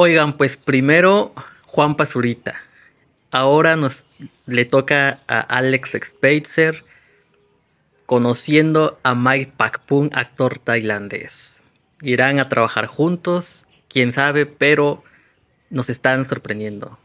Oigan, pues primero Juan Pazurita. Ahora nos le toca a Alex Spitzer conociendo a Mike Pakpung, actor tailandés. Irán a trabajar juntos, quién sabe, pero nos están sorprendiendo.